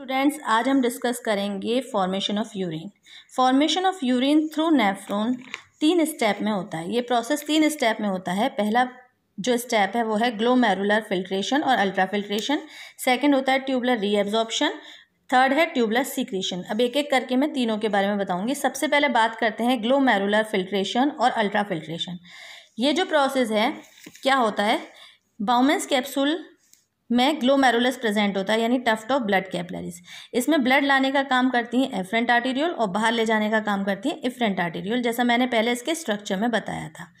students आज हम discuss करेंगे formation of urine formation of urine through nephron तीन स्टेप में होता है ये प्रोसेस तीन स्टेप में होता है पहला जो स्टेप है वो है ग्लोमेरुलर फिल्ट्रेशन और अल्ट्रा फिल्ट्रेशन सेकेंड होता है ट्यूबलर रीएब्जॉर्प्शन थर्ड है ट्यूबलर सीक्रेशन अब एक एक करके मैं तीनों के बारे में बताऊंगी सबसे पहले बात करते हैं ग्लोमेरुलर फिल्ट्रेशन और अल्ट्रा फिल्ट्रेशन ये जो प्रोसेस है क्या होता है बाउमेंस कैप्सूल में ग्लोमेरुलस प्रेजेंट होता है यानी टफ्ट ऑफ ब्लड कैपलरीज इसमें ब्लड लाने का काम करती हैं एफरेंट आर्टेरियोल और बाहर ले जाने का काम करती हैं इफरेंट आर्टेरियोल जैसा मैंने पहले इसके स्ट्रक्चर में बताया था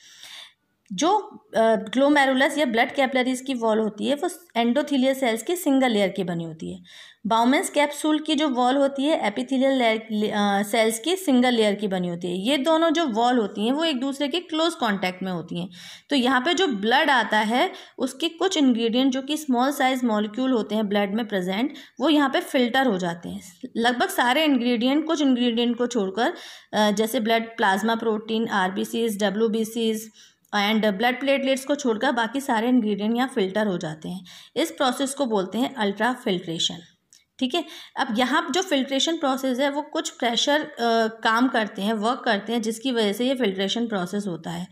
जो ग्लोमेरुलस या ब्लड कैपलरीज की वॉल होती है वो एंडोथीलियल सेल्स की सिंगल लेयर की बनी होती है बाउमेंस कैप्सूल की जो वॉल होती है एपिथीलियल लेयर सेल्स की सिंगल लेयर की बनी होती है ये दोनों जो वॉल होती हैं वो एक दूसरे के क्लोज कांटेक्ट में होती हैं तो यहाँ पे जो ब्लड आता है उसके कुछ इन्ग्रीडियंट जो कि स्मॉल साइज मॉलिक्यूल होते हैं ब्लड में प्रजेंट वो यहाँ पर फिल्टर हो जाते हैं लगभग सारे इन्ग्रीडियंट कुछ इन्ग्रीडियंट को छोड़कर जैसे blood plasma protein R B Cs W B Cs and blood platelets को छोड़कर बाकी सारे इंग्रेडिएंट यहाँ फिल्टर हो जाते हैं इस प्रोसेस को बोलते हैं अल्ट्रा फिल्ट्रेशन ठीक है अब यहाँ जो फिल्ट्रेशन प्रोसेस है वो कुछ प्रेशर आ, काम करते हैं वर्क करते हैं जिसकी वजह से ये फिल्ट्रेशन प्रोसेस होता है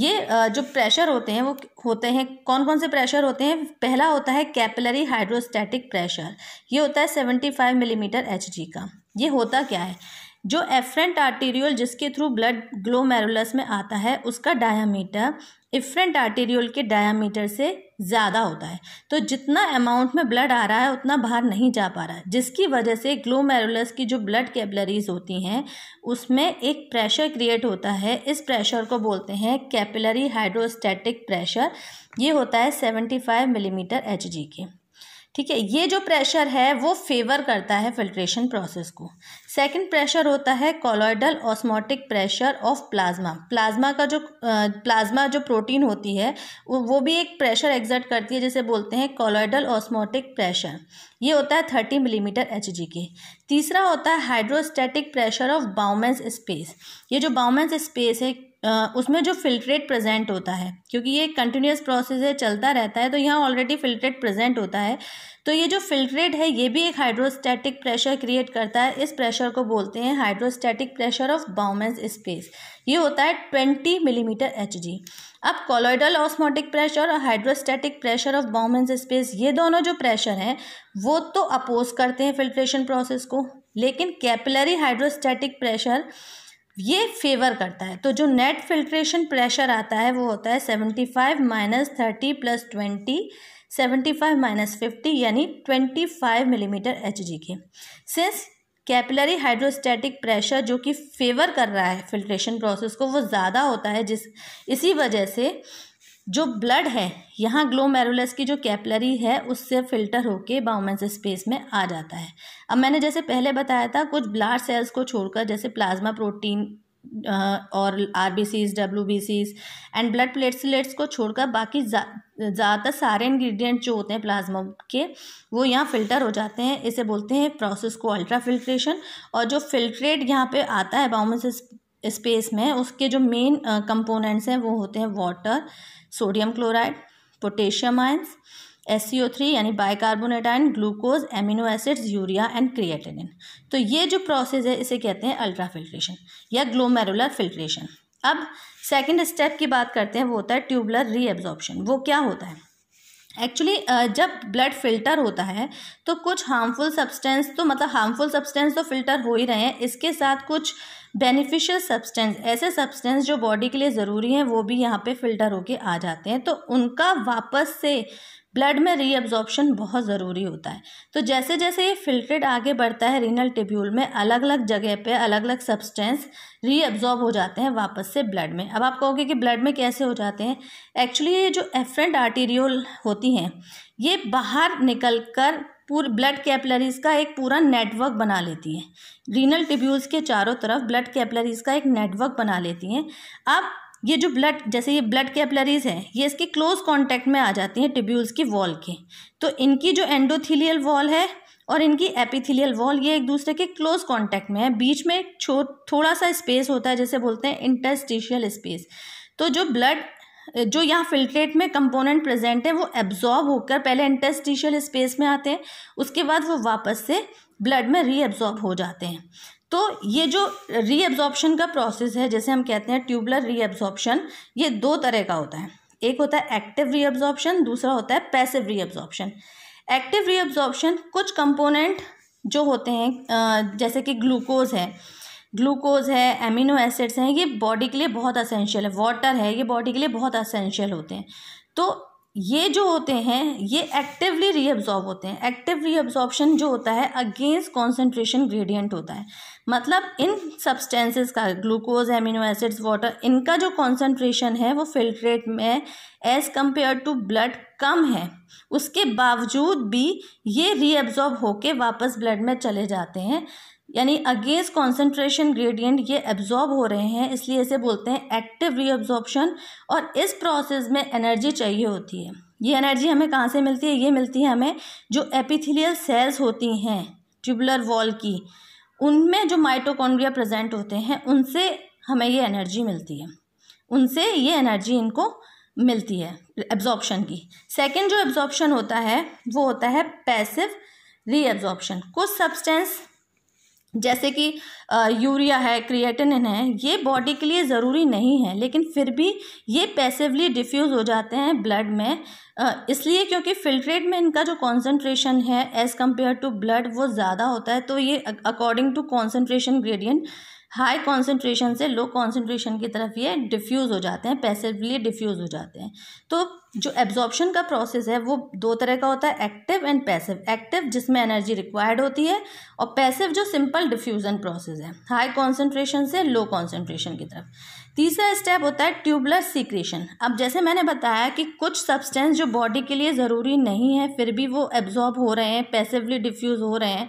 ये जो प्रेशर होते हैं वो होते हैं कौन कौन से प्रेशर होते हैं पहला होता है कैपिलरी हाइड्रोस्टैटिक प्रेशर ये होता है सेवेंटी फाइव मिलीमीटर एच का ये होता क्या है जो एफ्रेंट आर्टेरियल जिसके थ्रू ब्लड ग्लोमेरुलस में आता है उसका डायामीटर इफ्रेंट आर्टेरियल के डायामीटर से ज़्यादा होता है तो जितना अमाउंट में ब्लड आ रहा है उतना बाहर नहीं जा पा रहा है जिसकी वजह से ग्लोमेरुलस की जो ब्लड कैपलरीज होती हैं उसमें एक प्रेशर क्रिएट होता है इस प्रेशर को बोलते हैं कैपिलरी हाइड्रोस्टेटिक प्रेशर ये होता है सेवेंटी फाइव मिलीमीटर एच के ठीक है ये जो प्रेशर है वो फेवर करता है फिल्ट्रेशन प्रोसेस को सेकंड प्रेशर होता है colloidal osmotic pressure of plasma plasma का जो प्लाज्मा जो प्रोटीन होती है वो भी एक प्रेशर एग्जर्ट करती है जिसे बोलते हैं कॉलोइडल ऑस्मोटिक प्रेशर ये होता है थर्टी मिलीमीटर एच जी के तीसरा होता है hydrostatic pressure of Bowman's space ये जो बाउमेंस स्पेस है उसमें जो फिल्ट्रेट प्रेजेंट होता है क्योंकि ये कंटिन्यूस प्रोसेस है चलता रहता है तो यहाँ ऑलरेडी फिल्ट्रेट प्रेजेंट होता है तो ये जो फिल्ट्रेट है ये भी एक हाइड्रोस्टैटिक प्रेशर क्रिएट करता है इस प्रेशर को बोलते हैं hydrostatic pressure of Bowman's space ये होता है ट्वेंटी मिलीमीटर एच अब कोलोइडल ऑस्मोटिक प्रेशर और hydrostatic pressure of Bowman's space ये दोनों जो प्रेशर हैं वो तो अपोज करते हैं फिल्ट्रेशन प्रोसेस को लेकिन कैपिलरी हाइड्रोस्टैटिक प्रेशर ये फेवर करता है तो जो नेट फिल्ट्रेशन प्रेशर आता है वो होता है seventy five minus thirty plus twenty seventy five minus fifty यानी twenty five millimetre H G के सिंस कैपिलरी हाइड्रोस्टैटिक प्रेशर जो कि फेवर कर रहा है फिल्ट्रेशन प्रोसेस को वो ज़्यादा होता है जिस इसी वजह से जो ब्लड है यहाँ ग्लोमेरुलस की जो कैपलरी है उससे फिल्टर होके बाउमेंस स्पेस में आ जाता है अब मैंने जैसे पहले बताया था कुछ ब्लड सेल्स को छोड़कर जैसे प्लाज्मा प्रोटीन और R B Cs W B Cs and blood platelets को छोड़कर बाकी ज़्यादातर सारे इंग्रेडिएंट जो होते हैं प्लाज्मा के वो यहाँ फिल्टर हो जाते हैं इसे बोलते हैं प्रोसेस को अल्ट्रा फिल्ट्रेशन और जो फिल्ट्रेट यहाँ पे आता है बाउमेंस स्पेस में उसके जो मेन कंपोनेंट्स हैं वो होते हैं water sodium chloride potassium ions S C O three यानी bicarbonate ion glucose amino acids urea and creatinine तो ये जो प्रोसेस है इसे कहते हैं अल्ट्रा फिल्ट्रेशन या ग्लोमेरुलर फिल्ट्रेशन अब सेकेंड स्टेप की बात करते हैं वो होता है ट्यूबलर रीएब्जॉर्प्शन वो क्या होता है एक्चुअली जब ब्लड फिल्टर होता है तो कुछ हार्मफुल सब्सटेंस तो मतलब हार्मफुल सब्सटेंस तो फिल्टर हो ही रहे हैं इसके साथ कुछ बेनिफिशियल सब्सटेंस ऐसे सब्सटेंस जो बॉडी के लिए ज़रूरी हैं वो भी यहाँ पे फिल्टर होके आ जाते हैं तो उनका वापस से ब्लड में रीअब्जॉर्प्शन बहुत ज़रूरी होता है तो जैसे जैसे ये फिल्ट्रेट आगे बढ़ता है रीनल टिब्यूल में अलग अलग जगह पे अलग अलग सब्सटेंस रीअब्जॉर्ब हो जाते हैं वापस से ब्लड में अब आप कहोगे कि ब्लड में कैसे हो जाते हैं एक्चुअली ये जो एफरेंट आर्टीरियोल होती हैं ये बाहर निकल कर पूरे ब्लड कैपलरीज का एक पूरा नेटवर्क बना लेती हैं रीनल टिब्यूल्स के चारों तरफ ब्लड कैपलरीज का एक नेटवर्क बना लेती हैं अब ये जो ब्लड जैसे ये ब्लड कैपलरीज हैं ये इसके क्लोज कॉन्टैक्ट में आ जाती हैं टिब्यूल्स की वॉल के तो इनकी जो एंडोथीलियल वॉल है और इनकी एपिथीलियल वॉल ये एक दूसरे के क्लोज कॉन्टैक्ट में है बीच में छो थोड़ा सा स्पेस होता है जैसे बोलते हैं इंटस्टिशियल स्पेस तो जो ब्लड जो यहाँ फिल्ट्रेट में कंपोनेंट प्रेजेंट है वो एब्जॉर्ब होकर पहले इंटस्टिशियल स्पेस में आते हैं उसके बाद वो वापस से ब्लड में रीअब्जॉर्ब हो जाते हैं तो ये जो रीएब्जॉर्प्शन का प्रोसेस है जैसे हम कहते हैं ट्यूबलर रीएब्जॉर्प्शन ये दो तरह का होता है एक होता है एक्टिव रीएब्जॉर्प्शन दूसरा होता है पैसिव रीएब्जॉर्प्शन एक्टिव रीएब्जॉर्प्शन कुछ कंपोनेंट जो होते हैं जैसे कि ग्लूकोज है ग्लूकोज है एमिनो एसिड्स हैं ये बॉडी के लिए बहुत असेंशियल है वाटर है ये बॉडी के लिए बहुत असेंशियल होते हैं तो ये जो होते हैं ये एक्टिवली रीअब्जॉर्ब होते हैं एक्टिव रीअब्जॉर्बशन जो होता है अगेंस्ट कॉन्सेंट्रेशन ग्रेडियंट होता है मतलब इन सब्सटेंसेस का ग्लूकोज एमिनो एसिड्स वाटर इनका जो कॉन्सेंट्रेशन है वो फिल्ट्रेट में एज़ कम्पेयर टू ब्लड कम है उसके बावजूद भी ये रीअब्जॉर्ब होके वापस ब्लड में चले जाते हैं यानी अगेंस्ट कॉन्सेंट्रेशन ग्रेडियंट ये एब्जॉर्ब हो रहे हैं इसलिए इसे बोलते हैं एक्टिव रीअब्जॉर्बशन और इस प्रोसेस में एनर्जी चाहिए होती है ये एनर्जी हमें कहाँ से मिलती है ये मिलती है हमें जो एपिथिलियल सेल्स होती हैं ट्यूबुलर वॉल की उनमें जो माइटोकॉन्ड्रिया प्रेजेंट होते हैं उनसे हमें ये एनर्जी मिलती है उनसे ये एनर्जी इनको मिलती है एब्जॉर्बशन की सेकेंड जो एब्जॉर्प्शन होता है वो होता है पैसिव रीअब्जॉर्बशन कुछ सब्सटेंस जैसे कि यूरिया है क्रिएटिनिन है ये बॉडी के लिए ज़रूरी नहीं है लेकिन फिर भी ये पैसिवली डिफ्यूज़ हो जाते हैं ब्लड में इसलिए क्योंकि फिल्ट्रेट में इनका जो कॉन्सेंट्रेशन है एज़ कम्पेयर टू ब्लड वो ज़्यादा होता है तो ये according to concentration gradient high concentration से लो कॉन्सेंट्रेशन की तरफ ये डिफ्यूज़ हो जाते हैं पैसिवली डिफ्यूज़ हो जाते हैं तो जो एब्जॉर्बशन का प्रोसेस है वो दो तरह का होता है एक्टिव एंड पैसिव एक्टिव जिसमें एनर्जी रिक्वायर्ड होती है और पैसिव जो सिंपल डिफ्यूज़न प्रोसेस है हाई कॉन्सेंट्रेशन से लो कॉन्सेंट्रेशन की तरफ तीसरा स्टेप होता है ट्यूबलेस सीक्रेशन अब जैसे मैंने बताया कि कुछ सब्सटेंस जो बॉडी के लिए ज़रूरी नहीं है फिर भी वो एब्जॉर्ब हो रहे हैं पैसिवली डिफ्यूज़ हो रहे हैं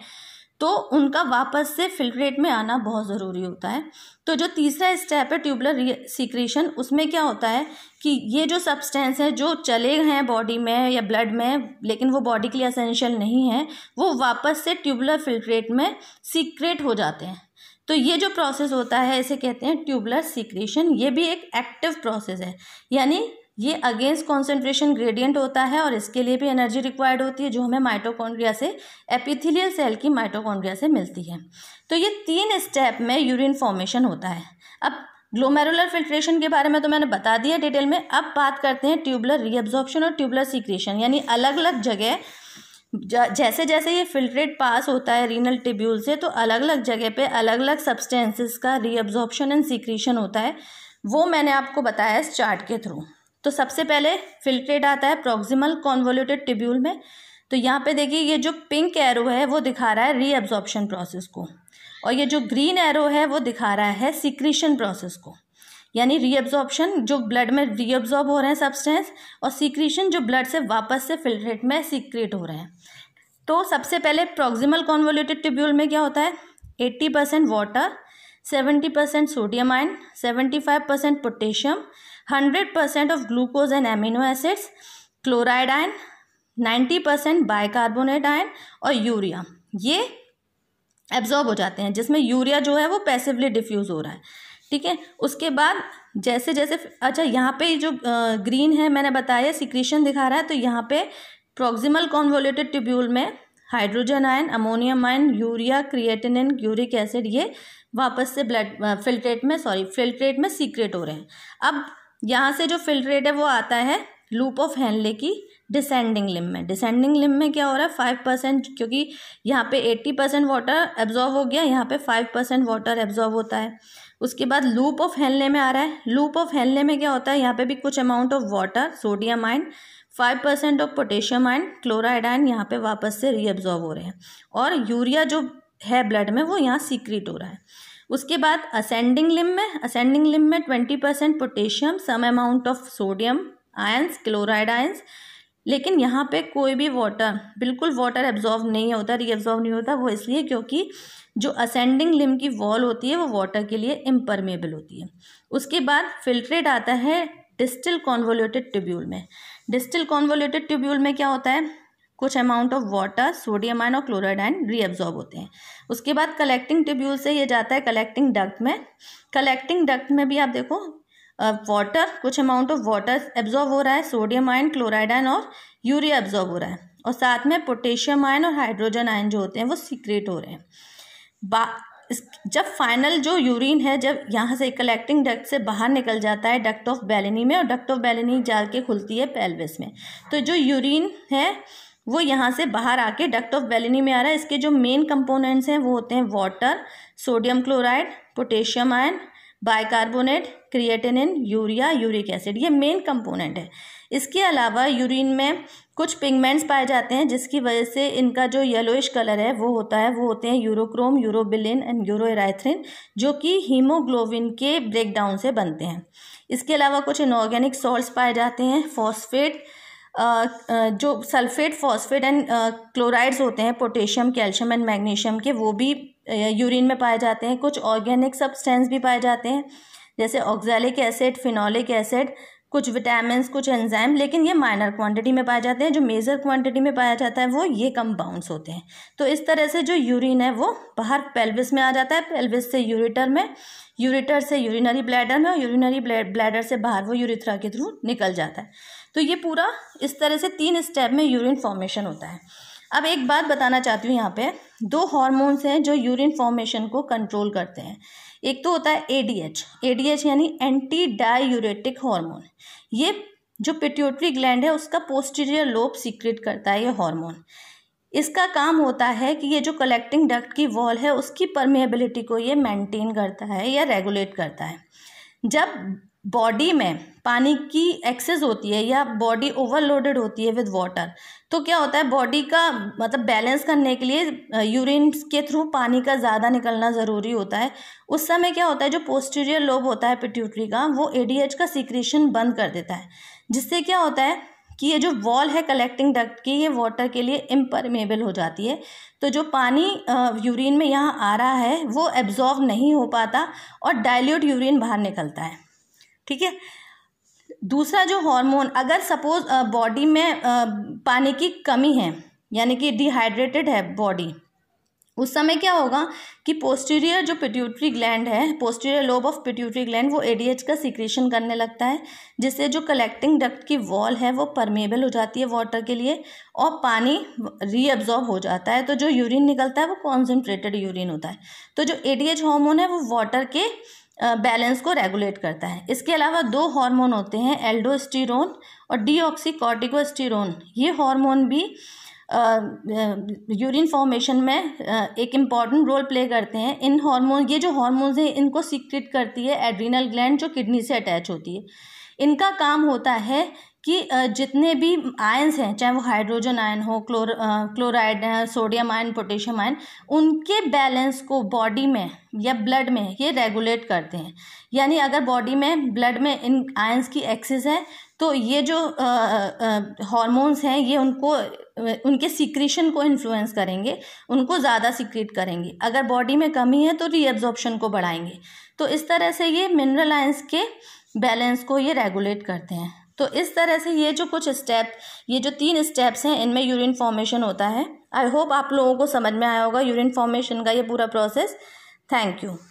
तो उनका वापस से फिल्ट्रेट में आना बहुत ज़रूरी होता है तो जो तीसरा स्टेप है ट्यूबलर सीक्रेशन उसमें क्या होता है कि ये जो सब्सटेंस है जो चले हैं बॉडी में या ब्लड में लेकिन वो बॉडी के लिए असेंशियल नहीं है वो वापस से ट्यूबलर फिल्ट्रेट में सीक्रेट हो जाते हैं तो ये जो प्रोसेस होता है इसे कहते हैं ट्यूबलर सीक्रेशन ये भी एक एक्टिव प्रोसेस है यानी ये अगेंस्ट कॉन्सेंट्रेशन ग्रेडियंट होता है और इसके लिए भी एनर्जी रिक्वायर्ड होती है जो हमें माइटोकॉन्ड्रिया से एपिथिलियल सेल की माइटोकॉन्ड्रिया से मिलती है तो ये तीन स्टेप में यूरिन फॉर्मेशन होता है अब ग्लोमेरुलर फिल्ट्रेशन के बारे में तो मैंने बता दिया डिटेल में अब बात करते हैं ट्यूबलर रीअब्जॉर्प्शन और ट्यूबलर सीक्रेशन यानी अलग अलग जगह जैसे जैसे ये फिल्ट्रेट पास होता है रीनल टिब्यूल से तो अलग अलग जगह पे अलग अलग सब्सटेंसेस का रीअब्जॉर्प्शन एंड सीक्रेशन होता है वो मैंने आपको बताया इस चार्ट के थ्रू तो सबसे पहले फिल्ट्रेट आता है प्रोक्सिमल कॉन्वोल्यूटेड ट्यूब्यूल में तो यहाँ पे देखिए ये जो पिंक एरो है वो दिखा रहा है रीअब्जॉर्प्शन प्रोसेस को और ये जो ग्रीन एरो है वो दिखा रहा है सिक्रीशन प्रोसेस को यानी रीअब्जॉर्प्शन जो ब्लड में रीअब्जॉर्ब हो रहे हैं सब्सटेंस और सिक्रीशन जो ब्लड से वापस से फिल्ट्रेट में सीक्रेट हो रहे हैं तो सबसे पहले प्रोक्सिमल कॉन्वोल्यूटेड ट्यूब्यूल में क्या होता है eighty percent water seventy percent sodium ion seventy five percent potassium hundred percent of glucose and amino acids chloride ion ninety percent bicarbonate ion और यूरिया ये एब्जॉर्ब हो जाते हैं जिसमें यूरिया जो है वो पैसिवली डिफ्यूज़ हो रहा है ठीक है उसके बाद जैसे जैसे अच्छा यहाँ पे जो ग्रीन है मैंने बताया सिक्रीशन दिखा रहा है तो यहाँ पे प्रोक्सिमल कॉन्वोलेटेड ट्यूब्यूल में hydrogen ion ammonium ion urea creatinine uric acid ये वापस से ब्लड फिल्ट्रेट में सॉरी फिल्ट्रेट में सीक्रेट हो रहे हैं अब यहाँ से जो फिल्ट्रेट है वो आता है लूप ऑफ हैंडले की डिसेंडिंग लिम में डिसेंडिंग लिम में क्या हो रहा है फाइव परसेंट क्योंकि यहाँ पे एट्टी परसेंट वाटर एब्जॉर्व हो गया यहाँ पे फाइव परसेंट वाटर एब्जॉर्व होता है उसके बाद लूप ऑफ हैंडले में आ रहा है लूप ऑफ हैंडले में क्या होता है यहाँ पे भी कुछ amount of water sodium ion five percent of potassium ion chloride ion यहाँ पे वापस से रीअब्जॉर्व हो रहे हैं और यूरिया जो है ब्लड में वो यहाँ सीक्रेट हो रहा है उसके बाद असेंडिंग लिम में असेंडिंग लिम में twenty percent potassium some amount of sodium ions chloride ions लेकिन यहाँ पे कोई भी वाटर बिल्कुल वाटर एब्जॉर्व नहीं होता रीअब्जॉर्व नहीं होता वो इसलिए क्योंकि जो असेंडिंग लिम की वॉल होती है वो वाटर के लिए इम्परमेबल होती है उसके बाद फिल्ट्रेट आता है डिस्टिल कॉन्वोल्यूटेड ट्यूब्यूल में डिस्टिल कॉन्वोल्यूटेड ट्यूब्यूल में क्या होता है कुछ amount of water sodium ion और क्लोराइड आयन रीअब्जॉर्ब होते हैं उसके बाद कलेक्टिंग ट्यूब्यूल से ये जाता है कलेक्टिंग डक्ट में कलेक्टिंग डक्ट में भी आप देखो वाटर कुछ अमाउंट ऑफ वाटर एब्जॉर्ब हो रहा है सोडियम आयन क्लोराइड आयन और यूरिया एब्जॉर्ब हो रहा है और साथ में पोटेशियम आयन और हाइड्रोजन आयन जो होते हैं वो सीक्रेट हो रहे हैं बा जब फाइनल जो यूरिन है जब यहाँ से कलेक्टिंग डक्ट से बाहर निकल जाता है डक्ट ऑफ बैलनी में और डक्ट ऑफ बैलनी जाल के खुलती है पेल्विस में तो जो यूरिन है वो यहाँ से बाहर आके डक्ट ऑफ बेलिनी में आ रहा है इसके जो मेन कंपोनेंट्स हैं वो होते हैं water sodium chloride potassium ion bicarbonate creatinine urea uric acid ये मेन कंपोनेंट है इसके अलावा यूरिन में कुछ पिगमेंट्स पाए जाते हैं जिसकी वजह से इनका जो येलोइश कलर है वो होता है वो होते हैं यूरोक्रोम यूरोबिलिन एंड यूरोराइथ्रिन जो कि हीमोग्लोबिन के ब्रेकडाउन से बनते हैं इसके अलावा कुछ इनऑर्गेनिक सॉल्ट्स पाए जाते हैं फॉस्फेट जो सल्फेट फॉस्फेट एंड क्लोराइड्स होते हैं पोटेशियम कैल्शियम एंड मैग्नीशियम के वो भी यूरिन में पाए जाते हैं कुछ ऑर्गेनिक सब्सटेंस भी पाए जाते हैं जैसे ऑक्जैलिक एसिड फिनॉलिक एसिड कुछ विटामिन कुछ एंजाइम लेकिन ये माइनर क्वांटिटी में पाए जाते हैं जो मेजर क्वांटिटी में पाया जाता है वो ये कंपाउंड्स होते हैं तो इस तरह से जो यूरिन है वो बाहर पेल्विस में आ जाता है पेल्विस से यूरिटर में यूरिटर से यूरिनरी ब्लैडर में और यूरिनरी ब्लैडर से बाहर वो यूरिथ्रा के थ्रू निकल जाता है तो ये पूरा इस तरह से तीन स्टेप में यूरिन फॉर्मेशन होता है अब एक बात बताना चाहती हूँ यहाँ पे दो हॉर्मोन्स हैं जो यूरिन फॉर्मेशन को कंट्रोल करते हैं एक तो होता है एडीएच एडीएच यानी एंटी डायूरेटिक हार्मोन ये जो पिट्यूटरी ग्लैंड है उसका पोस्टीरियर लोब सीक्रेट करता है ये हार्मोन इसका काम होता है कि ये जो कलेक्टिंग डक्ट की वॉल है उसकी परमेबिलिटी को ये मेंटेन करता है या रेगुलेट करता है जब बॉडी में पानी की एक्सेस होती है या बॉडी ओवरलोडेड होती है विद वाटर तो क्या होता है बॉडी का मतलब बैलेंस करने के लिए यूरिन के थ्रू पानी का ज़्यादा निकलना ज़रूरी होता है उस समय क्या होता है जो पोस्टीरियर लोब होता है पिट्यूटरी का वो एडीएच का सिक्रेशन बंद कर देता है जिससे क्या होता है कि ये जो वॉल है कलेक्टिंग डक्ट की ये वाटर के लिए इम्परमेबल हो जाती है तो जो पानी यूरिन में यहाँ आ रहा है वो एब्जॉर्व नहीं हो पाता और डायल्यूट यूरिन बाहर निकलता है ठीक है दूसरा जो हार्मोन अगर सपोज बॉडी में पानी की कमी है यानी कि डिहाइड्रेटेड है बॉडी उस समय क्या होगा कि पोस्टीरियर जो पिट्यूटरी ग्लैंड है posterior lobe of pituitary gland वो एडीएच का सिक्रेशन करने लगता है जिससे जो कलेक्टिंग डक्ट की वॉल है वो परमेबल हो जाती है वाटर के लिए और पानी रीअब्जॉर्ब हो जाता है तो जो यूरिन निकलता है वो कॉन्सेंट्रेटेड यूरिन होता है तो जो एडीएच हार्मोन है वो वाटर के बैलेंस को रेगुलेट करता है इसके अलावा दो हार्मोन होते हैं एल्डोस्टिरोन और डीऑक्सीकॉर्टिकोस्टिरोन ये हार्मोन भी यूरिन फॉर्मेशन में एक इम्पॉर्टेंट रोल प्ले करते हैं इन हार्मोन ये जो हार्मोन्स हैं इनको सीक्रेट करती है एड्रीनल ग्लैंड जो किडनी से अटैच होती है इनका काम होता है कि जितने भी आयन्स हैं चाहे वो हाइड्रोजन आयन हो chlor chloride sodium ion potassium ion उनके बैलेंस को बॉडी में या ब्लड में ये रेगुलेट करते हैं यानी अगर बॉडी में ब्लड में इन आयन्स की एक्सेस है तो ये जो हॉर्मोन्स हैं ये उनको उनके सिक्रीशन को इन्फ्लुएंस करेंगे उनको ज़्यादा सिक्रीट करेंगे अगर बॉडी में कमी है तो रीअब्जॉर्प्शन को बढ़ाएंगे तो इस तरह से ये मिनरल आयन्स के बैलेंस को ये रेगुलेट करते हैं तो इस तरह से ये जो कुछ स्टेप ये जो तीन स्टेप्स हैं इनमें यूरिन फॉर्मेशन होता है आई होप आप लोगों को समझ में आया होगा यूरिन फॉर्मेशन का ये पूरा प्रोसेस थैंक यू